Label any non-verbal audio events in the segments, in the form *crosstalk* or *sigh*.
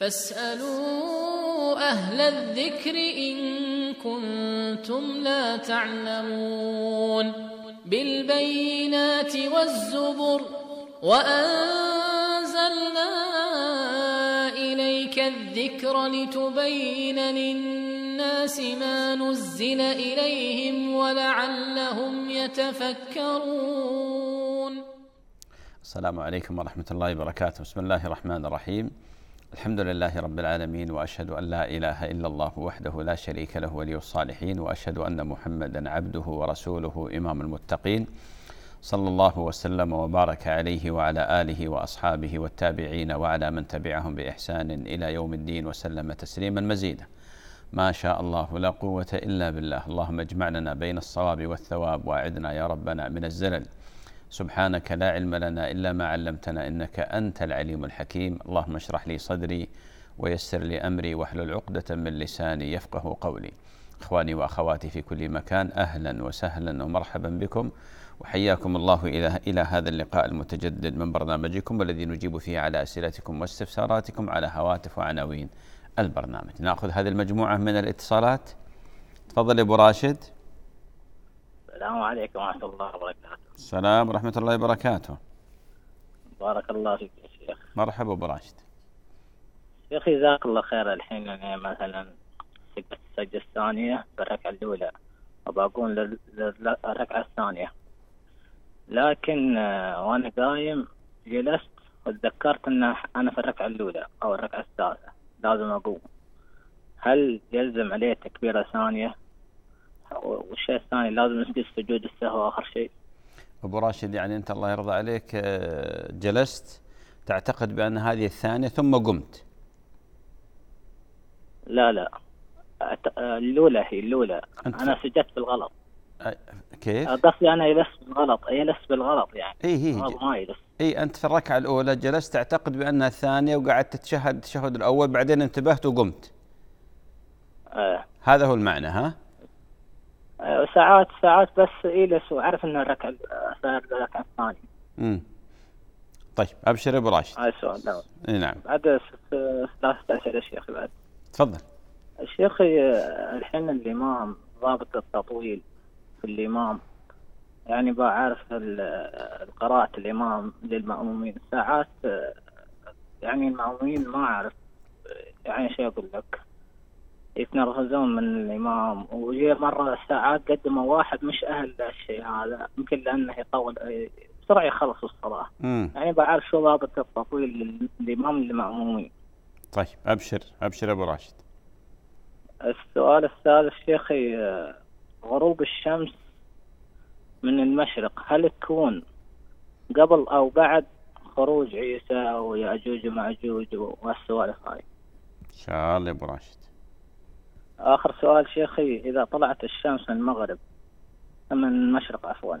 فاسألوا أهل الذكر إن كنتم لا تعلمون بالبينات والزبر وأنزلنا إليك الذكر لتبين للناس ما نزل إليهم ولعلهم يتفكرون السلام عليكم ورحمة الله وبركاته بسم الله الرحمن الرحيم الحمد لله رب العالمين واشهد ان لا اله الا الله وحده لا شريك له ولي الصالحين واشهد ان محمدا عبده ورسوله امام المتقين صلى الله وسلم وبارك عليه وعلى اله واصحابه والتابعين وعلى من تبعهم باحسان الى يوم الدين وسلم تسليما مزيدا. ما شاء الله لا قوه الا بالله، اللهم اجمعنا بين الصواب والثواب واعدنا يا ربنا من الزلل. سبحانك لا علم لنا الا ما علمتنا انك انت العليم الحكيم اللهم اشرح لي صدري ويسر لي امري واحلل عقده من لساني يفقه قولي اخواني واخواتي في كل مكان اهلا وسهلا ومرحبا بكم وحياكم الله الى الى هذا اللقاء المتجدد من برنامجكم والذي نجيب فيه على اسئلتكم واستفساراتكم على هواتف وعناوين البرنامج ناخذ هذه المجموعه من الاتصالات تفضل ابو راشد السلام عليكم ورحمة الله وبركاته السلام ورحمة الله وبركاته بارك الله فيك يا شيخ مرحبا أبو راشد شيخ جزاك الله خير الحين أنا مثلا سجلت السجة الثانية بالركعة الأولى وبقوم للركعة الثانية لكن آه، وأنا قايم جلست وتذكرت أن أنا في الركعة الأولى أو الركعة الثالثة لازم أقوم هل يلزم عليه تكبيرة ثانية والشيء الثاني لازم نسجد سجود السهو اخر شيء. ابو راشد يعني انت الله يرضى عليك آه، جلست تعتقد بان هذه الثانيه ثم قمت. لا لا آه، الاولى هي الاولى انا سجدت بالغلط. كيف؟ آه، قصدي انا يلس بالغلط يلس بالغلط يعني. اي هي ما يلس. اي انت في الركعه الاولى جلست تعتقد بانها الثانيه وقعدت تتشهد التشهد الاول بعدين انتبهت وقمت. آه. هذا هو المعنى ها؟ آه، ساعات ساعات بس إيلس وعرف انه ركب صار الركعه الثانيه. امم طيب ابشر ابو راشد. هذا السؤال الاول. نعم. اي نعم. بعد ثلاث اسئله شيخ بعد. تفضل. الشيخ آه، الحين الامام ضابط التطويل في الامام يعني بعرف قراءة الإمام للمأمومين ساعات آه، يعني المأمومين ما أعرف يعني شو أقول لك يتنرفزون من الإمام وجي مرة ساعات قدموا واحد مش أهل للشيء هذا يمكن لأنه يطول بسرعة يخلص الصلاة مم. يعني بعرف شو ضابط التطويل للإمام المأمومين طيب أبشر أبشر أبو راشد السؤال الثالث شيخي آه، غروب الشمس من المشرق هل تكون قبل أو بعد خروج عيسى ويأجوج ومأجوج والسوالف هاي إن شاء الله يا أبو راشد آخر سؤال شيخي إذا طلعت الشمس من المغرب من المشرق عفوا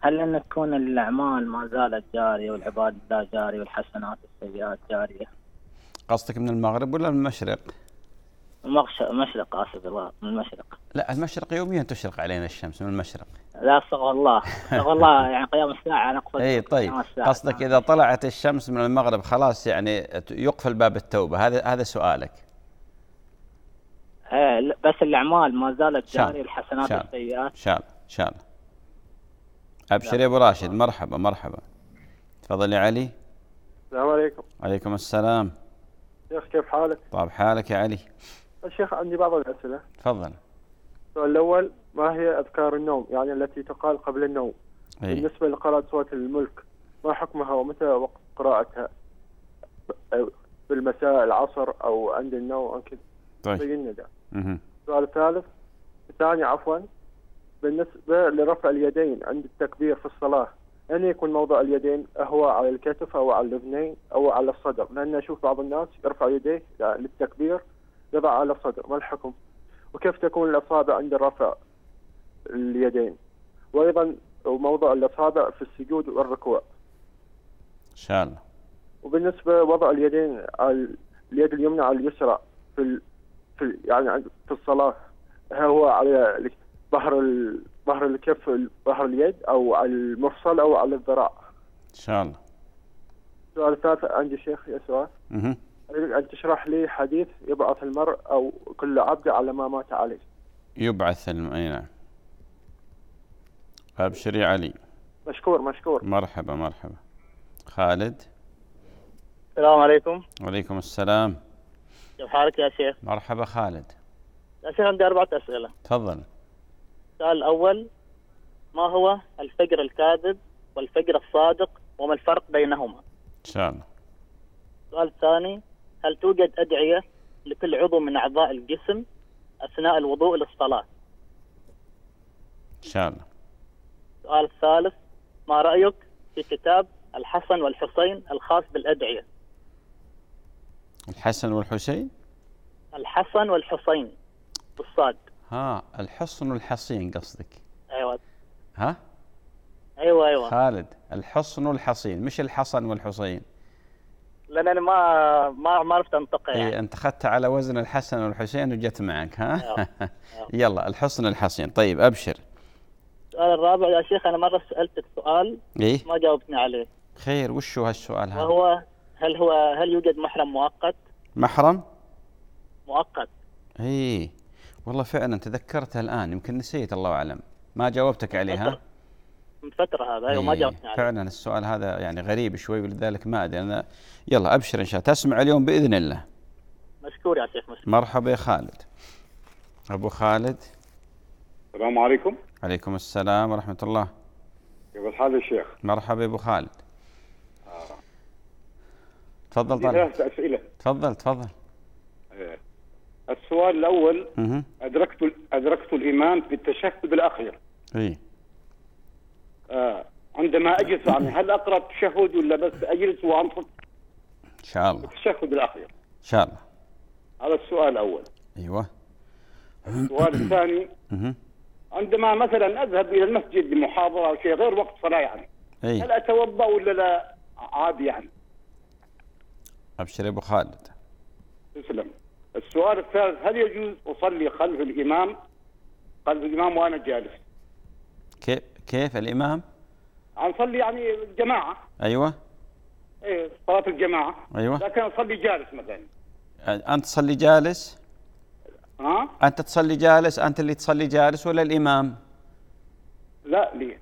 هل أن تكون الأعمال ما زالت جارية والعباد لا جارية والحسنات والسيئات جارية قصدك من المغرب ولا من المشرق؟ المشرق اسف الله من المشرق لا المشرق يوميا تشرق علينا الشمس من المشرق لا استغفر الله استغفر الله *laughs* يعني قيام الساعه انا اقصد اي طيب قصدك اذا طلعت الشمس من المغرب خلاص يعني يقفل باب التوبه هذا هذا سؤالك آه، بس الاعمال ما زالت جاريه الحسنات الله ان شال شال ابشر يا ابو راشد مرحبا مرحبا تفضل يا علي السلام عليكم عليكم السلام شيخ كيف حالك؟ طيب حالك يا علي الشيخ عندي بعض الاسئله تفضل السؤال الاول ما هي اذكار النوم يعني التي تقال قبل النوم؟ هي. إيه. بالنسبه لقراءه سوره الملك ما حكمها ومتى وقت قراءتها؟ بالمساء العصر او عند النوم او كذا طيب النداء السؤال الثالث الثاني عفوا بالنسبة لرفع اليدين عند التكبير في الصلاة أن يكون موضع اليدين هو على الكتف أو على الأذنين أو على الصدر لأن أشوف بعض الناس يرفع يديه للتكبير يضع على الصدر ما الحكم وكيف تكون الأصابع عند رفع اليدين وأيضا وموضع الأصابع في السجود والركوع إن شاء الله وبالنسبة وضع اليدين على اليد اليمنى على اليسرى في في يعني في الصلاه هل هو على ظهر ظهر الكف ظهر اليد او على المفصل او على الذراع ان شاء الله السؤال الثالث عندي شيخ يا سؤال اها ان تشرح لي حديث يبعث المرء او كل عبد على ما مات عليه يبعث الم... اي نعم ابشري يا علي مشكور مشكور مرحبا مرحبا خالد السلام عليكم وعليكم السلام كيف حالك يا شيخ؟ مرحبا خالد يا شيخ عندي أربعة أسئلة تفضل السؤال الأول ما هو الفجر الكاذب والفجر الصادق وما الفرق بينهما؟ إن شاء الله السؤال الثاني هل توجد أدعية لكل عضو من أعضاء الجسم أثناء الوضوء للصلاة؟ إن شاء الله السؤال الثالث ما رأيك في كتاب الحسن والحسين الخاص بالأدعية؟ الحسن والحسين الحسن والحسين بالصاد ها الحصن والحصين قصدك ايوه ها ايوه ايوه خالد الحصن والحصين مش الحصن والحسين لان انا ما ما ما عرفت انطق إيه، يعني. إيه انت اخذتها على وزن الحسن والحسين وجت معك ها أيوة. أيوة. *laughs* يلا الحصن والحصين طيب ابشر السؤال الرابع يا شيخ انا مره سالتك سؤال إيه؟ ما جاوبتني عليه خير وش هو هالسؤال هذا؟ وهو هل هو هل يوجد محرم مؤقت؟ محرم؟ مؤقت اي والله فعلا تذكرتها الان يمكن نسيت الله اعلم ما جاوبتك عليها من فتره هذا وما أيوة، جاوبتني فعلا السؤال هذا يعني غريب شوي ولذلك ما ادري انا يلا ابشر ان شاء الله تسمع اليوم باذن الله مشكور يا شيخ مشكور مرحبا يا خالد ابو خالد السلام عليكم عليكم السلام ورحمه الله كيف الحال يا شيخ مرحبا يا ابو خالد تفضل طالب ثلاث اسئله تفضل تفضل آه، السؤال الاول مه. ادركت ادركت الايمان بالتشهد الاخير اي آه عندما اجلس يعني هل اقرا التشهد ولا بس اجلس وانصت؟ ان شاء الله التشهد الاخير ان شاء الله هذا السؤال الاول ايوه السؤال الثاني عندما مثلا اذهب الى المسجد لمحاضره او شيء غير وقت صلاه يعني أي. هل اتوضا ولا لا عادي يعني أبشر أبو خالد تسلم السؤال الثالث هل يجوز أصلي خلف الإمام خلف الإمام وأنا جالس كيف كيف الإمام أصلي يعني الجماعة أيوة إيه صلاة الجماعة أيوة لكن أصلي جالس مثلا أنت تصلي جالس ها أنت تصلي جالس أنت اللي تصلي جالس ولا الإمام لا لي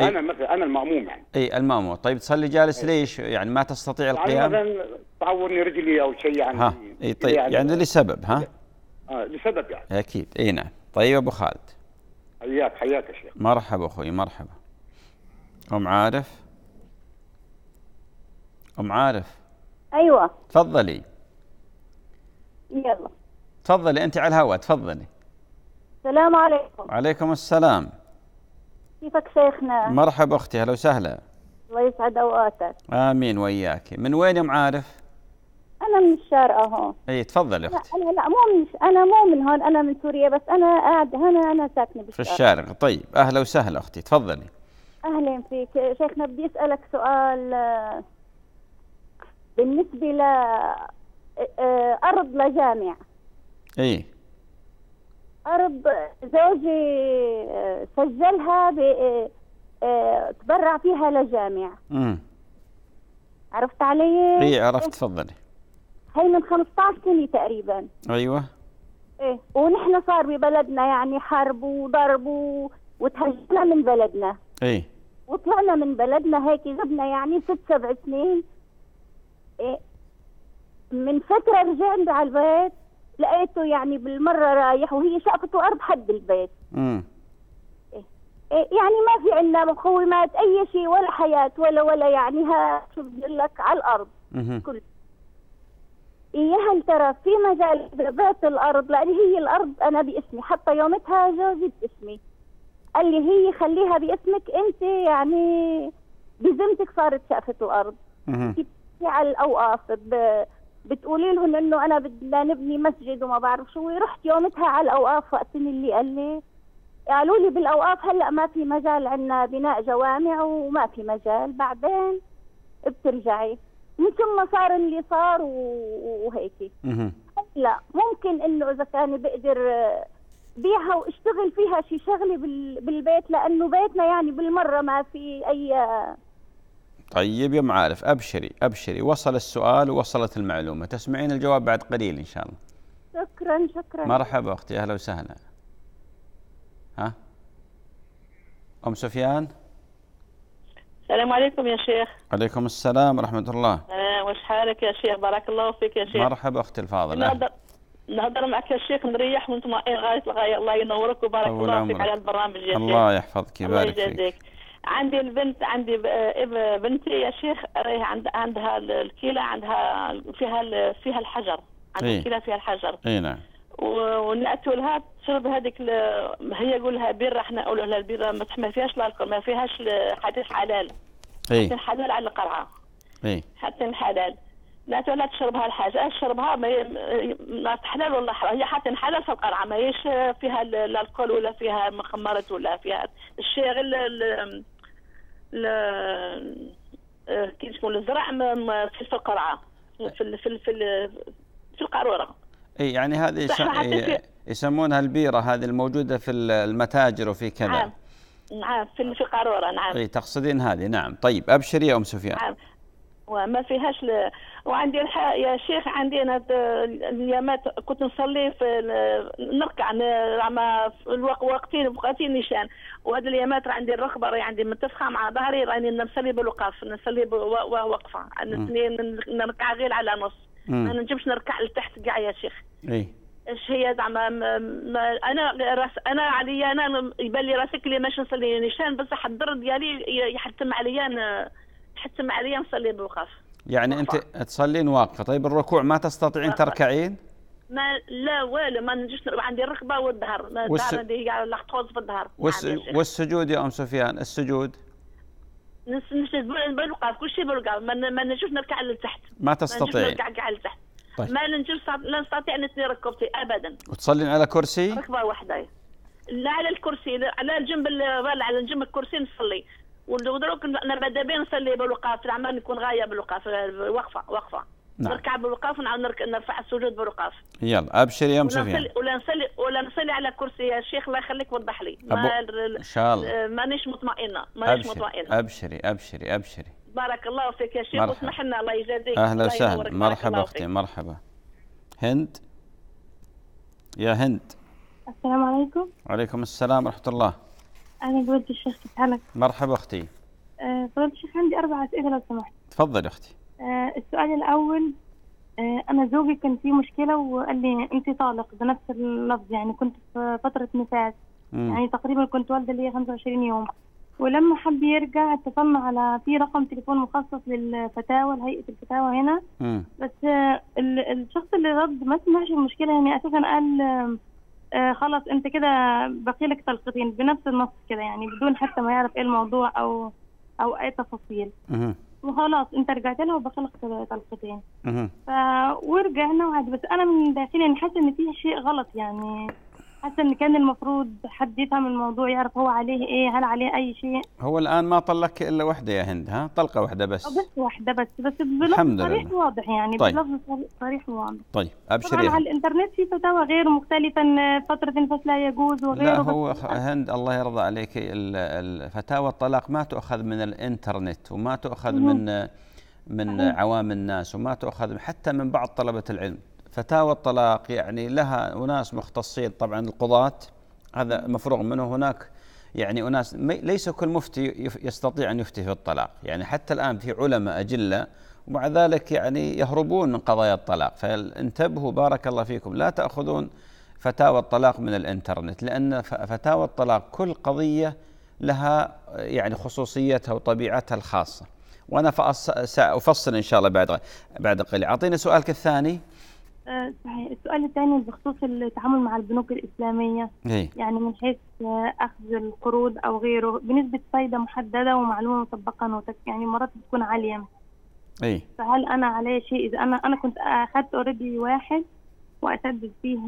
إيه؟ انا مثلا انا الماموم يعني اي الماموم طيب تصلي جالس إيه؟ ليش يعني ما تستطيع يعني القيام يعني مثلا تعورني رجلي او شيء يعني ها اي طيب يعني, يعني لسبب ها آه لسبب يعني اكيد اي نعم طيب ابو خالد حياك حياك يا شيخ مرحبا اخوي مرحبا ام عارف ام عارف ايوه تفضلي يلا تفضلي انت على الهواء تفضلي السلام عليكم وعليكم السلام كيفك شيخنا؟ مرحبا أختي اهلا وسهلا الله يسعد أوقاتك آمين وإياك من وين يا معارف؟ أنا من الشارقة هون إي تفضل أختي لا, لا مو من أنا مو من هون أنا من سوريا بس أنا قاعدة هنا أنا ساكنة بالشارقة في الشارقة طيب أهلا وسهلا أختي تفضلي أهلا فيك شيخنا بدي أسألك سؤال آه، بالنسبة ل آه، آه، أرض لجامع إيه أرب زوجي آه، سجلها ب آه، آه، تبرع فيها لجامع امم عرفت علي؟ اي عرفت تفضلي هي من 15 سنة تقريبا ايوه ايه ونحن صار ببلدنا يعني حرب وضرب وتهجرنا من بلدنا ايه وطلعنا من بلدنا هيك جبنا يعني ست سبع سنين إيه من فترة رجعنا على البيت لقيته يعني بالمره رايح وهي شافته ارض حد البيت امم يعني ما في عندنا مقومات اي شيء ولا حياه ولا ولا يعني ها شو بدي لك على الارض كل يا هل ترى في مجال اذا بعت الارض لان هي الارض انا باسمي حتى يومتها جوزي باسمي قال لي هي خليها باسمك انت يعني بذمتك صارت شقفه الارض على الاوقاف بتقولي لهم انه انا بدنا نبني مسجد وما بعرف شو رحت يومتها على الاوقاف وقت اللي قال لي قالوا لي بالاوقاف هلا ما في مجال عندنا بناء جوامع وما في مجال بعدين بترجعي من ثم صار اللي صار وهيك لا ممكن انه اذا كان بقدر بيعها واشتغل فيها شي شغله بالبيت لانه بيتنا يعني بالمره ما في اي طيب يا معارف ابشري ابشري وصل السؤال ووصلت المعلومه تسمعين الجواب بعد قليل ان شاء الله شكرا شكرا مرحبا اختي اهلا وسهلا ها ام سفيان السلام عليكم يا شيخ عليكم السلام ورحمه الله آه وش حالك يا شيخ بارك الله فيك يا شيخ مرحبا اختي الفاضله نهضر نهضر معك يا شيخ نريح ونطمئن إيه، غايه الغايه الله ينورك وبارك الله فيك على البرامج يا شيخ الله يحفظك يبارك فيك عندي البنت عندي بنتي يا شيخ راهي عند عندها الكلى عندها فيها فيها الحجر عندها إيه. الكلى فيها الحجر اي نعم ونأتوا لها تشرب هذيك هي يقول لها بيرة احنا نقولوا لها البيرة ما فيهاش لالكول ما فيهاش حديث حلال اي حلال على القرعة اي حتى الحلال لا لا تشربها الحاجه اشربها إيه ما نار حلال ولا حرام هي حتى حلال في القرعه ماهيش فيها الكول ولا فيها مخمرات ولا فيها الشيء غير إيه، كي نقول الزرع في القرعه في في في, في القاروره اي يعني هذه يسمونها البيره هذه الموجوده في المتاجر وفي كذا نعم نعم في في قاروره نعم اي تقصدين هذه نعم طيب ابشري يا ام سفيان نعم وما فيهاش ل... وعندي الحق يا شيخ عندي انا اليامات كنت نصلي في نركع زعما الوقت وقتين وقتين نيشان وهذا اليامات عندي الركبه راهي عندي متفخه مع ظهري راني نصلي بالوقف نصلي وهو واقفه نركع غير على نص ما نجمش نركع لتحت كاع يا شيخ اي ايش هي زعما انا راس انا عليا انا يبان لي راسك اللي ماشي نصلي نيشان بصح الضر ديالي يحتم عليا يحتم عليا نصلي بالوقف يعني انت تصلين واقفه طيب الركوع ما تستطيعين تركعين ما لا والو ما نجيش عندي الركبه والظهر الظهر عندي يعني لحطوز في الظهر والسجود يا ام سفيان السجود نسجد بالوقاف كل شيء بالوقاف ما نشوف نركع لتحت ما تستطيع ما نركع لتحت طيب. ما نجيش لا نستطيع نثني ركبتي ابدا وتصلين على كرسي ركبه واحده لا على الكرسي لا على جنب على جنب الكرسي نصلي ودروك انا ماذا بين نصلي بالوقاف زعما العمل نكون غايه بالوقاف وقفه وقفه نعم. نركع بالوقاف ونعاود نرفع السجود بالوقاف يلا ابشري يا ام سفيان ولا نصلي ولا نصلي على كرسي يا شيخ الله يخليك وضح لي ما ان شاء الله آه، مانيش مطمئنه مانيش أبشري. مطمئنه ابشري ابشري ابشري بارك الله فيك يا شيخ واسمح لنا الله يجازيك اهلا وسهلا مرحبا اختي مرحبا هند يا هند السلام عليكم وعليكم السلام ورحمه الله أنا قلت الشيخ كيف حالك؟ مرحبا أختي. آه، فضيلة الشيخ عندي أربع أسئلة لو سمحت. تفضل أختي. آه، السؤال الأول آه، أنا زوجي كان فيه مشكلة وقال لي أنت طالق بنفس اللفظ يعني كنت في فترة نفاس يعني تقريبا كنت والدة لي 25 يوم ولما حب يرجع اتصلنا على في رقم تليفون مخصص للفتاوى لهيئة الفتاوى هنا م. بس الشخص اللي رد ما سمعش المشكلة يعني أساسا قال آه، خلاص انت كده بقي لك طلقتين بنفس النص كده يعني بدون حتى ما يعرف ايه الموضوع او او اي تفاصيل وخلاص انت رجعت لها وبقي لك طلقتين ف... ورجعنا وعاد بس انا من داخلي يعني حاسه ان في شيء غلط يعني حاسه ان كان المفروض حد يفهم الموضوع يعرف هو عليه ايه هل عليه اي شيء هو الان ما طلق الا واحده يا هند ها طلقه واحده بس آه، بس واحده بس بس بلفظ صريح واضح يعني طيب. بلفظ صريح واضح طيب ابشري طبعا على الانترنت في فتاوى غير مختلفه ان فتره الفصل لا يجوز وغيره لا هو هند الله يرضى عليك فتاوى الطلاق ما تؤخذ من الانترنت وما تؤخذ من من عوام الناس وما تؤخذ حتى من بعض طلبه العلم فتاوى الطلاق يعني لها أناس مختصين طبعا القضاة هذا مفروغ منه هناك يعني أناس ليس كل مفتي يستطيع أن يفتي في الطلاق يعني حتى الآن في علماء أجلة ومع ذلك يعني يهربون من قضايا الطلاق فانتبهوا بارك الله فيكم لا تأخذون فتاوى الطلاق من الانترنت لأن فتاوى الطلاق كل قضية لها يعني خصوصيتها وطبيعتها الخاصة وأنا سأفصل إن شاء الله بعد بعد قليل أعطينا سؤالك الثاني صحيح السؤال الثاني بخصوص التعامل مع البنوك الإسلامية هي. إيه. يعني من حيث أخذ القروض أو غيره بنسبة فايدة محددة ومعلومة مسبقا يعني مرات بتكون عالية إيه؟ فهل أنا علي شيء إذا أنا أنا كنت أخذت أوريدي واحد وأسدد فيه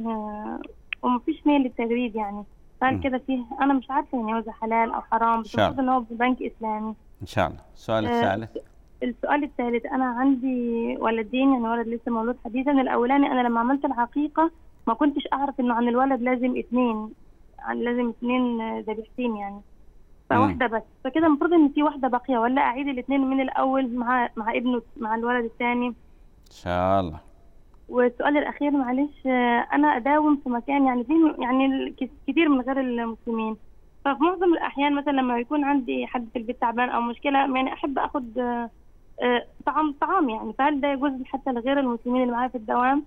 ومفيش ميل للتجريد يعني فهل كده فيه أنا مش عارفة يعني هو حلال أو حرام بس إن هو بنك إسلامي إن شاء الله السؤال آه، الثالث السؤال الثالث انا عندي ولدين يعني ولد لسه مولود حديثا الاولاني انا لما عملت العقيقه ما كنتش اعرف انه عن الولد لازم اثنين لازم اثنين ذبيحتين يعني فواحده بس فكده المفروض ان في واحده باقيه ولا اعيد الاثنين من الاول مع مع ابنه مع الولد الثاني ان شاء الله والسؤال الاخير معلش انا اداوم في مكان يعني فيه يعني كتير من غير المسلمين ففي معظم الاحيان مثلا لما يكون عندي حد في البيت تعبان او مشكله يعني احب اخد آه، طعام طعام يعني فهل ده يجوز حتى لغير المسلمين اللي معايا في الدوام؟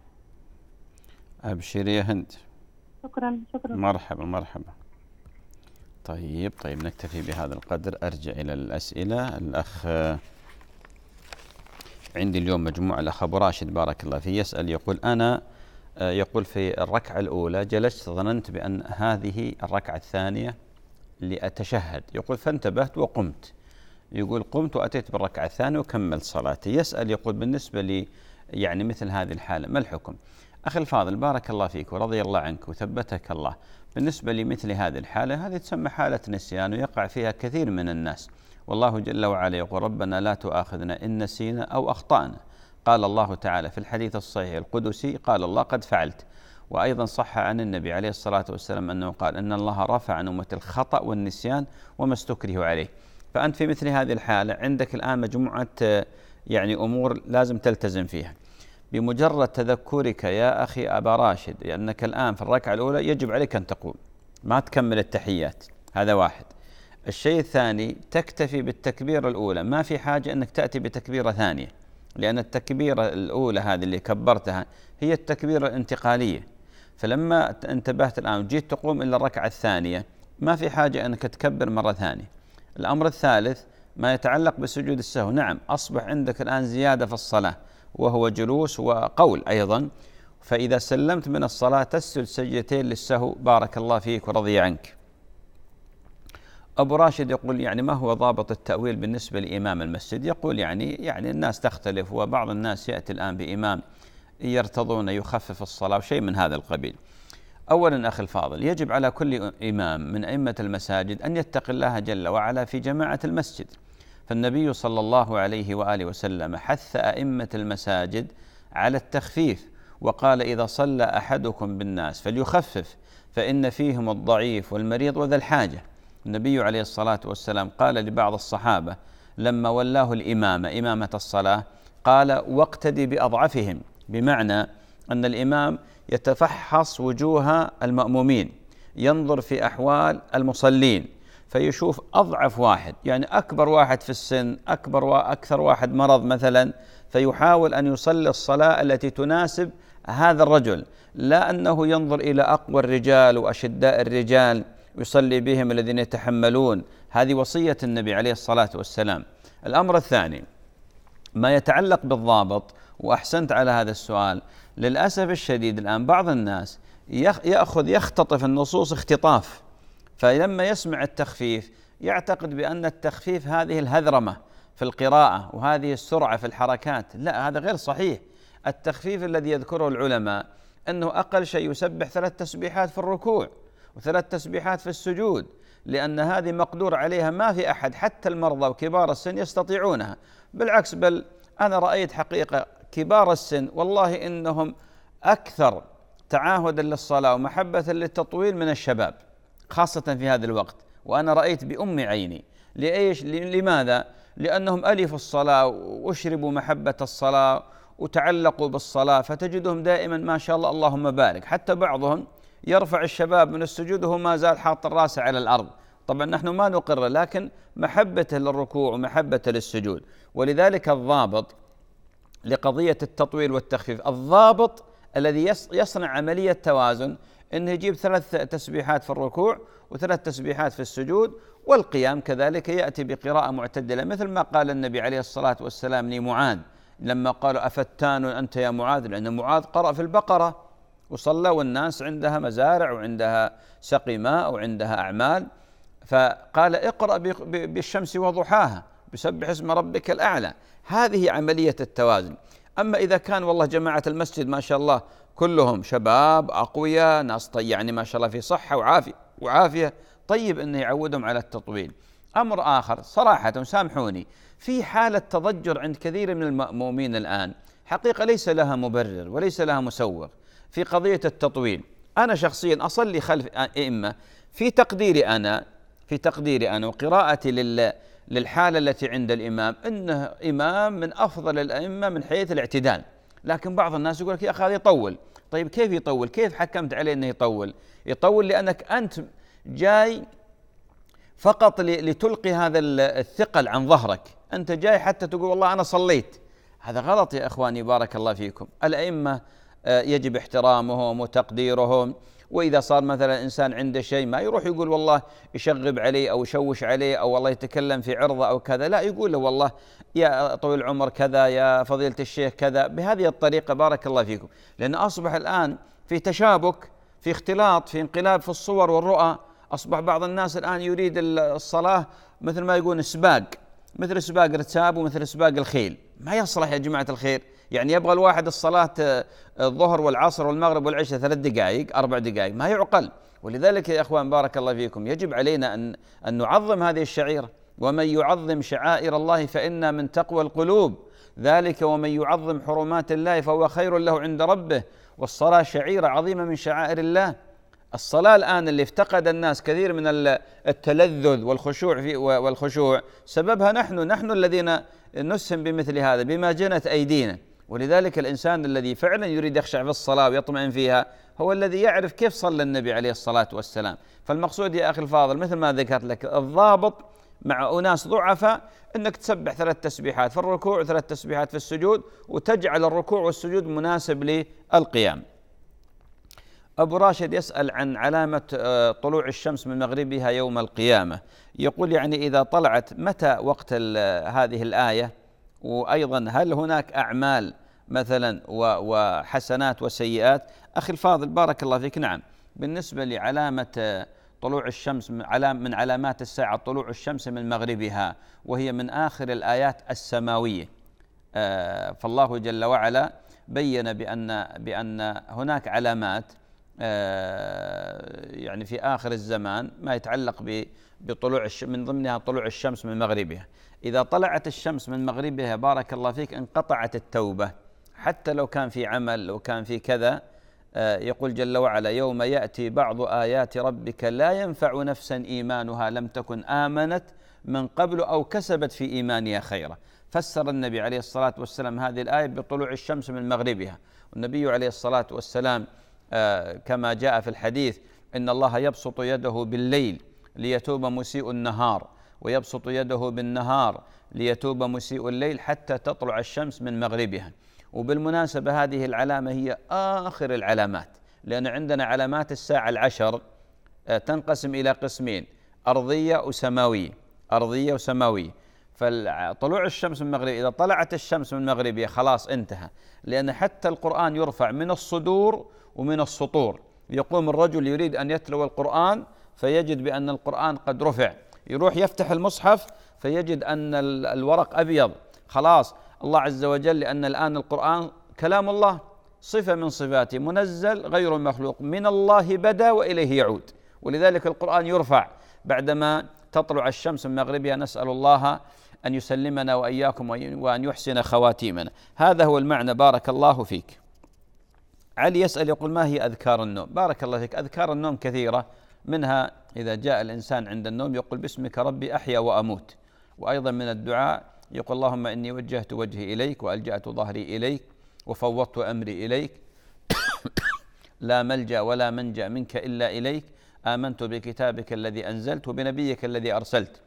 ابشري يا هند شكرا شكرا مرحبا مرحبا طيب طيب نكتفي بهذا القدر ارجع الى الاسئله الاخ آه، عندي اليوم مجموعه الاخ ابو راشد بارك الله فيه يسال يقول انا آه، يقول في الركعه الاولى جلست ظننت بان هذه الركعه الثانيه لاتشهد يقول فانتبهت وقمت يقول قمت واتيت بالركعه الثانيه وكملت صلاتي يسال يقول بالنسبه لي يعني مثل هذه الحاله ما الحكم اخي الفاضل بارك الله فيك ورضي الله عنك وثبتك الله بالنسبه لمثل هذه الحاله هذه تسمى حاله نسيان ويقع فيها كثير من الناس والله جل وعلا يقول ربنا لا تؤاخذنا ان نسينا او اخطانا قال الله تعالى في الحديث الصحيح القدسي قال الله قد فعلت وايضا صح عن النبي عليه الصلاه والسلام انه قال ان الله رفع نومه الخطا والنسيان وما استكرهوا عليه فأنت في مثل هذه الحالة عندك الآن مجموعة آه، يعني أمور لازم تلتزم فيها بمجرد تذكرك يا أخي أبا راشد لأنك الآن في الركعة الأولى يجب عليك أن تقوم ما تكمل التحيات هذا واحد الشيء الثاني تكتفي بالتكبيرة الأولى ما في حاجة أنك تأتي بتكبيرة ثانية لأن التكبيرة الأولى هذه اللي كبرتها هي التكبيرة الانتقالية فلما انتبهت الآن وجيت تقوم إلى الركعة الثانية ما في حاجة أنك تكبر مرة ثانية الأمر الثالث ما يتعلق بسجود السهو نعم أصبح عندك الآن زيادة في الصلاة وهو جلوس وقول أيضا فإذا سلمت من الصلاة تسجد سجدتين للسهو بارك الله فيك ورضي عنك أبو راشد يقول يعني ما هو ضابط التأويل بالنسبة لإمام المسجد يقول يعني يعني الناس تختلف وبعض الناس يأتي الآن بإمام يرتضون يخفف الصلاة وشيء من هذا القبيل اولا اخي الفاضل يجب على كل امام من ائمه المساجد ان يتقي الله جل وعلا في جماعه المسجد فالنبي صلى الله عليه واله وسلم حث ائمه المساجد على التخفيف وقال اذا صلى احدكم بالناس فليخفف فان فيهم الضعيف والمريض وذا الحاجه النبي عليه الصلاه والسلام قال لبعض الصحابه لما ولاه الامامه امامه الصلاه قال واقتدي باضعفهم بمعنى ان الامام يتفحص وجوه المأمومين ينظر في أحوال المصلين فيشوف أضعف واحد يعني أكبر واحد في السن أكبر وأكثر واحد مرض مثلا فيحاول أن يصلي الصلاة التي تناسب هذا الرجل لا أنه ينظر إلى أقوى الرجال وأشداء الرجال يصلي بهم الذين يتحملون هذه وصية النبي عليه الصلاة والسلام الأمر الثاني ما يتعلق بالضابط وأحسنت على هذا السؤال للأسف الشديد الآن بعض الناس يأخذ يختطف النصوص اختطاف فلما يسمع التخفيف يعتقد بأن التخفيف هذه الهذرمة في القراءة وهذه السرعة في الحركات لا هذا غير صحيح التخفيف الذي يذكره العلماء أنه أقل شيء يسبح ثلاث تسبيحات في الركوع وثلاث تسبيحات في السجود لأن هذه مقدور عليها ما في أحد حتى المرضى وكبار السن يستطيعونها بالعكس بل أنا رأيت حقيقة كبار السن والله انهم اكثر تعاهدا للصلاه ومحبه للتطويل من الشباب خاصه في هذا الوقت وانا رايت بام عيني لايش لماذا؟ لانهم الفوا الصلاه واشربوا محبه الصلاه وتعلقوا بالصلاه فتجدهم دائما ما شاء الله اللهم بارك حتى بعضهم يرفع الشباب من السجود وهو ما زال حاط الراس على الارض طبعا نحن ما نقر لكن محبته للركوع ومحبته للسجود ولذلك الضابط لقضية التطويل والتخفيف الضابط الذي يصنع عملية توازن أنه يجيب ثلاث تسبيحات في الركوع وثلاث تسبيحات في السجود والقيام كذلك يأتي بقراءة معتدلة مثل ما قال النبي عليه الصلاة والسلام لمعاذ لما قالوا أفتان أنت يا معاذ لأن معاذ قرأ في البقرة وصلى والناس عندها مزارع وعندها سقي ماء وعندها أعمال فقال اقرأ بالشمس وضحاها يسبح اسم ربك الأعلى هذه عملية التوازن أما إذا كان والله جماعة المسجد ما شاء الله كلهم شباب أقوياء ناس طي يعني ما شاء الله في صحة وعافية وعافية طيب أنه يعودهم على التطويل أمر آخر صراحة سامحوني في حالة تضجر عند كثير من المأمومين الآن حقيقة ليس لها مبرر وليس لها مسوغ في قضية التطويل أنا شخصيا أصلي خلف أئمة في تقديري أنا في تقديري أنا وقراءتي لل للحالة التي عند الإمام أنه إمام من أفضل الأئمة من حيث الاعتدال لكن بعض الناس يقول لك يا أخي هذا يطول طيب كيف يطول كيف حكمت عليه أنه يطول يطول لأنك أنت جاي فقط لتلقي هذا الثقل عن ظهرك أنت جاي حتى تقول والله أنا صليت هذا غلط يا إخواني بارك الله فيكم الأئمة آه، يجب احترامهم وتقديرهم واذا صار مثلا انسان عنده شيء ما يروح يقول والله يشغب عليه او يشوش عليه او والله يتكلم في عرضه او كذا لا يقول له والله يا طويل العمر كذا يا فضيله الشيخ كذا بهذه الطريقه بارك الله فيكم لان اصبح الان في تشابك في اختلاط في انقلاب في الصور والرؤى اصبح بعض الناس الان يريد الصلاه مثل ما يقول سباق مثل سباق الرتاب ومثل سباق الخيل ما يصلح يا جماعه الخير يعني يبغى الواحد الصلاة آه، الظهر والعصر والمغرب والعشاء ثلاث دقائق أربع دقائق ما يعقل ولذلك يا إخوان بارك الله فيكم يجب علينا أن, أن نعظم هذه الشعيرة ومن يعظم شعائر الله فإنا من تقوى القلوب ذلك ومن يعظم حرمات الله فهو خير له عند ربه والصلاة شعيرة عظيمة من شعائر الله الصلاة الآن اللي افتقد الناس كثير من التلذذ والخشوع في والخشوع سببها نحن نحن الذين نسهم بمثل هذا بما جنت أيدينا ولذلك الإنسان الذي فعلا يريد يخشع في الصلاة ويطمئن فيها هو الذي يعرف كيف صلى النبي عليه الصلاة والسلام فالمقصود يا أخي الفاضل مثل ما ذكرت لك الضابط مع أناس ضعفاء أنك تسبح ثلاث تسبيحات في الركوع ثلاث تسبيحات في السجود وتجعل الركوع والسجود مناسب للقيام أبو راشد يسأل عن علامة آه، طلوع الشمس من مغربها يوم القيامة يقول يعني إذا طلعت متى وقت آه، هذه الآية وايضا هل هناك اعمال مثلا وحسنات وسيئات اخي الفاضل بارك الله فيك نعم بالنسبه لعلامه طلوع الشمس من علامات الساعه طلوع الشمس من مغربها وهي من اخر الايات السماويه آه، فالله جل وعلا بين بان بان هناك علامات آه، يعني في اخر الزمان ما يتعلق بطلوع من ضمنها طلوع الشمس من مغربها إذا طلعت الشمس من مغربها بارك الله فيك انقطعت التوبة حتى لو كان في عمل لو كان في كذا آه، يقول جل وعلا يوم يأتي بعض آيات ربك لا ينفع نفسا إيمانها لم تكن آمنت من قبل أو كسبت في إيمانها خيرا فسر النبي عليه الصلاة والسلام هذه الآية بطلوع الشمس من مغربها والنبي عليه الصلاة والسلام آه، كما جاء في الحديث إن الله يبسط يده بالليل ليتوب مسيء النهار ويبسط يده بالنهار ليتوب مسيء الليل حتى تطلع الشمس من مغربها وبالمناسبة هذه العلامة هي آخر العلامات لأن عندنا علامات الساعة العشر آه، تنقسم إلى قسمين أرضية وسماوية أرضية وسماوية فطلوع الشمس من مغربها إذا طلعت الشمس من مغربها خلاص انتهى لأن حتى القرآن يرفع من الصدور ومن السطور يقوم الرجل يريد أن يتلو القرآن فيجد بأن القرآن قد رفع يروح يفتح المصحف فيجد أن الورق أبيض خلاص الله عز وجل لأن الآن القرآن كلام الله صفة من صفاته منزل غير مخلوق من الله بدا وإليه يعود ولذلك القرآن يرفع بعدما تطلع الشمس من مغربها نسأل الله أن يسلمنا وإياكم وأن يحسن خواتيمنا هذا هو المعنى بارك الله فيك علي يسأل يقول ما هي أذكار النوم بارك الله فيك أذكار النوم كثيرة منها إذا جاء الإنسان عند النوم يقول باسمك ربي أحيا وأموت وأيضا من الدعاء يقول اللهم إني وجهت وجهي إليك وألجأت ظهري إليك وفوضت أمري إليك *coughs* لا ملجأ ولا منجأ منك إلا إليك آمنت بكتابك الذي أنزلت وبنبيك الذي أرسلت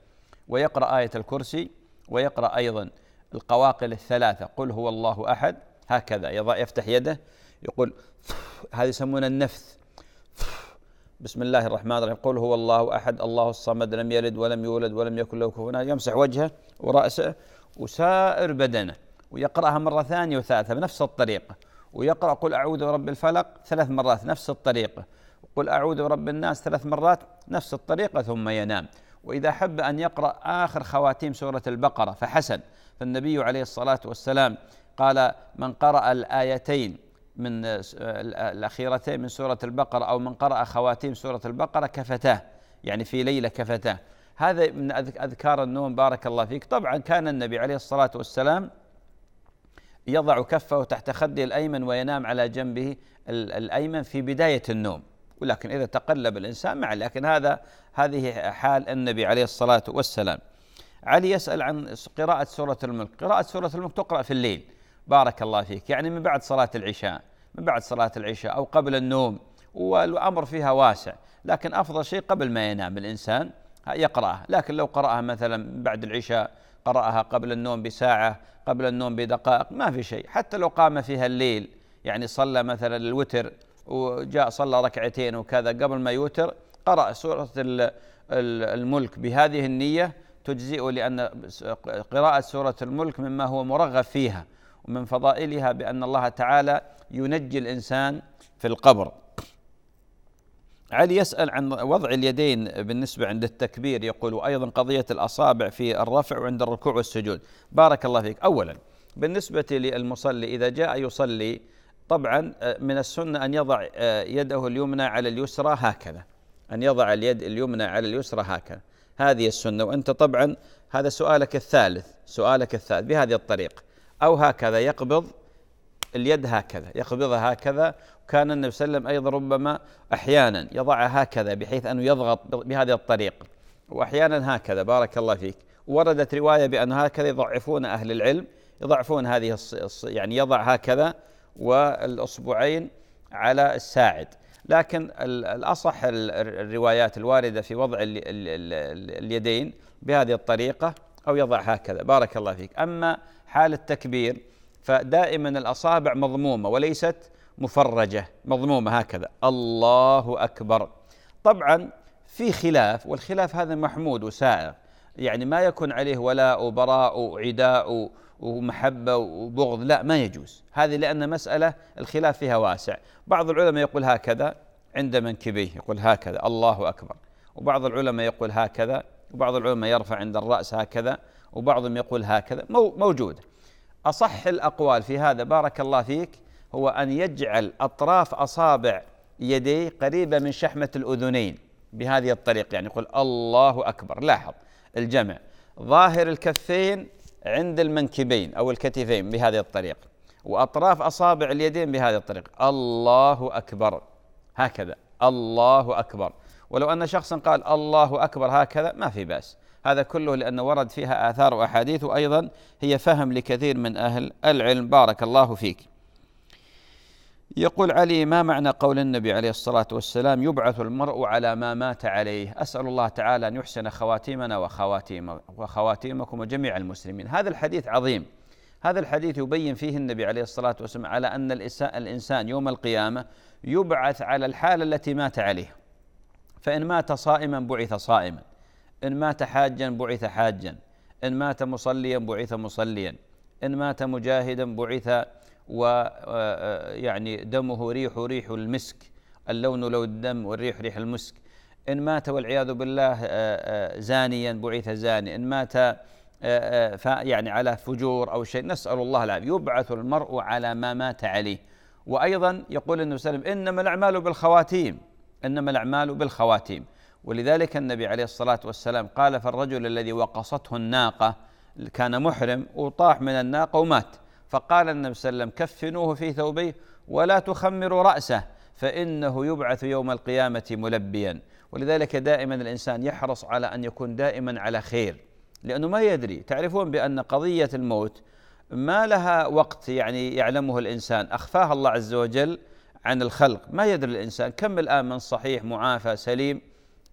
ويقرأ آية الكرسي ويقرأ أيضا القواقل الثلاثة قل هو الله أحد هكذا يفتح يده يقول هذه يسمونه النفث بسم الله الرحمن الرحيم قل هو الله احد الله الصمد لم يلد ولم يولد ولم يكن له كفوا يمسح وجهه وراسه وسائر بدنه ويقراها مره ثانيه وثالثه بنفس الطريقه ويقرا قل اعوذ برب الفلق ثلاث مرات نفس الطريقه قل اعوذ برب الناس ثلاث مرات نفس الطريقه ثم ينام واذا حب ان يقرا اخر خواتيم سوره البقره فحسن فالنبي عليه الصلاه والسلام قال من قرأ الآيتين من آه، آه، آه، الأخيرتين من سورة البقرة أو من قرأ خواتيم سورة البقرة كفتاه يعني في ليلة كفتاه هذا من أذكار النوم بارك الله فيك طبعا كان النبي عليه الصلاة والسلام يضع كفه تحت خده الأيمن وينام على جنبه الأيمن في بداية النوم ولكن إذا تقلب الإنسان معه لكن هذا هذه حال النبي عليه الصلاة والسلام علي يسأل عن قراءة سورة الملك قراءة سورة الملك تقرأ في الليل بارك الله فيك يعني من بعد صلاة العشاء من بعد صلاة العشاء أو قبل النوم والأمر فيها واسع لكن أفضل شيء قبل ما ينام الإنسان يقرأها لكن لو قرأها مثلا بعد العشاء قرأها قبل النوم بساعة قبل النوم بدقائق ما في شيء حتى لو قام فيها الليل يعني صلى مثلا الوتر وجاء صلى ركعتين وكذا قبل ما يوتر قرأ سورة الملك بهذه النية تجزئه لأن قراءة سورة الملك مما هو مرغب فيها من فضائلها بأن الله تعالى ينجي الإنسان في القبر علي يسأل عن وضع اليدين بالنسبة عند التكبير يقول وأيضا قضية الأصابع في الرفع وعند الركوع والسجود بارك الله فيك أولا بالنسبة للمصلي إذا جاء يصلي طبعا آه، من السنة أن يضع آه، يده اليمنى على اليسرى هكذا أن يضع اليد اليمنى على اليسرى هكذا هذه السنة وأنت طبعا هذا سؤالك الثالث سؤالك الثالث بهذه الطريقة أو هكذا يقبض اليد هكذا يقبضها هكذا وكان النبي صلى الله عليه وسلم أيضا ربما أحيانا يضعها هكذا بحيث أنه يضغط بهذه الطريقة وأحيانا هكذا بارك الله فيك وردت رواية بأن هكذا يضعفون أهل العلم يضعفون هذه الص... يعني يضع هكذا والأصبعين على الساعد لكن الأصح الروايات الواردة في وضع اليدين بهذه الطريقة أو يضع هكذا بارك الله فيك أما حال التكبير فدائما الأصابع مضمومة وليست مفرجة مضمومة هكذا الله أكبر طبعا في خلاف والخلاف هذا محمود وسائغ يعني ما يكون عليه ولاء وبراء وعداء ومحبة وبغض لا ما يجوز هذه لأن مسألة الخلاف فيها واسع بعض العلماء يقول هكذا عند منكبيه يقول هكذا الله أكبر وبعض العلماء يقول هكذا وبعض العلماء يرفع عند الرأس هكذا وبعضهم يقول هكذا موجودة أصح الأقوال في هذا بارك الله فيك هو أن يجعل أطراف أصابع يديه قريبة من شحمة الأذنين بهذه الطريقة يعني يقول الله أكبر لاحظ الجمع ظاهر الكفين عند المنكبين أو الكتفين بهذه الطريقة وأطراف أصابع اليدين بهذه الطريقة الله أكبر هكذا الله أكبر ولو أن شخصا قال الله أكبر هكذا ما في بأس هذا كله لأنه ورد فيها آثار وأحاديث وأيضا هي فهم لكثير من أهل العلم بارك الله فيك يقول علي ما معنى قول النبي عليه الصلاة والسلام يبعث المرء على ما مات عليه أسأل الله تعالى أن يحسن خواتيمنا وخواتيم وخواتيمكم وجميع المسلمين هذا الحديث عظيم هذا الحديث يبين فيه النبي عليه الصلاة والسلام على أن الإنسان يوم القيامة يبعث على الحالة التي مات عليه فإن مات صائما بعث صائما إن مات حاجا بعث حاجا إن مات مصليا بعث مصليا إن مات مجاهدا بعث و آه، آه، يعني دمه ريح ريح المسك اللون لون الدم والريح ريح المسك إن مات والعياذ بالله آه، زانيا بعث زاني إن مات يعني على فجور أو شيء نسأل الله العافية يبعث المرء على ما مات عليه وأيضا يقول النبي صلى الله عليه وسلم إنما الأعمال بالخواتيم انما الاعمال بالخواتيم ولذلك النبي عليه الصلاه والسلام قال فالرجل الذي وقصته الناقه كان محرم وطاح من الناقه ومات فقال النبي صلى الله عليه وسلم كفنوه في ثوبيه ولا تخمروا راسه فانه يبعث يوم القيامه ملبيا ولذلك دائما الانسان يحرص على ان يكون دائما على خير لانه ما يدري تعرفون بان قضيه الموت ما لها وقت يعني يعلمه الانسان اخفاها الله عز وجل عن الخلق ما يدري الإنسان كم الآن من صحيح معافى سليم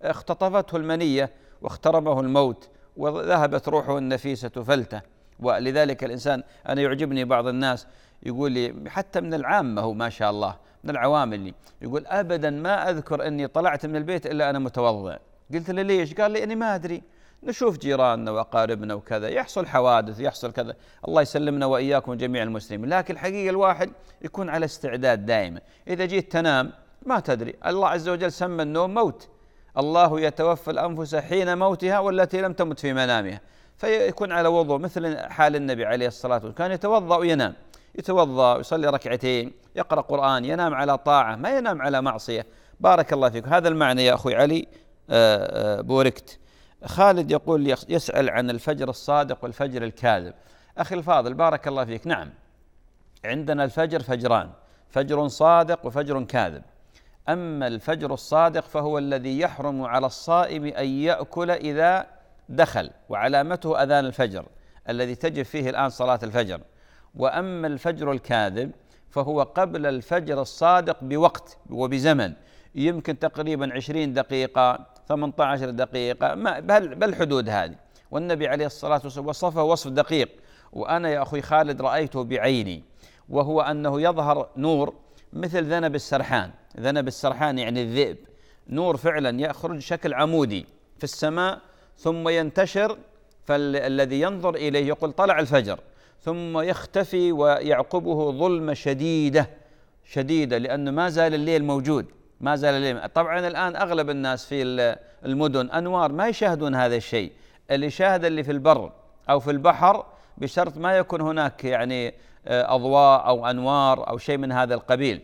اختطفته المنية واخترمه الموت وذهبت روحه النفيسة فلتة ولذلك الإنسان أنا يعجبني بعض الناس يقول لي حتى من العامة هو ما شاء الله من العوام اللي يقول أبدا ما أذكر أني طلعت من البيت إلا أنا متوضئ قلت له ليش قال لي أني ما أدري نشوف جيراننا واقاربنا وكذا يحصل حوادث يحصل كذا الله يسلمنا واياكم جميع المسلمين لكن الحقيقه الواحد يكون على استعداد دائما اذا جيت تنام ما تدري الله عز وجل سمى النوم موت الله يتوفى الانفس حين موتها والتي لم تمت في منامها فيكون على وضوء مثل حال النبي عليه الصلاه والسلام كان يتوضا وينام يتوضا ويصلي ركعتين يقرا قران ينام على طاعه ما ينام على معصيه بارك الله فيك هذا المعنى يا اخوي علي آه، آه، بوركت خالد يقول يسأل عن الفجر الصادق والفجر الكاذب أخي الفاضل بارك الله فيك نعم عندنا الفجر فجران فجر صادق وفجر كاذب أما الفجر الصادق فهو الذي يحرم على الصائم أن يأكل إذا دخل وعلامته أذان الفجر الذي تجب فيه الآن صلاة الفجر وأما الفجر الكاذب فهو قبل الفجر الصادق بوقت وبزمن يمكن تقريبا عشرين دقيقة 18 دقيقة ما بل بالحدود هذه والنبي عليه الصلاة والسلام وصفه وصف دقيق وأنا يا أخي خالد رأيته بعيني وهو أنه يظهر نور مثل ذنب السرحان ذنب السرحان يعني الذئب نور فعلا يخرج شكل عمودي في السماء ثم ينتشر فالذي ينظر إليه يقول طلع الفجر ثم يختفي ويعقبه ظلمة شديدة شديدة لأنه ما زال الليل موجود ما زال اليمين طبعا الآن أغلب الناس في المدن أنوار ما يشاهدون هذا الشيء اللي شاهد اللي في البر أو في البحر بشرط ما يكون هناك يعني آه، أضواء أو أنوار أو شيء من هذا القبيل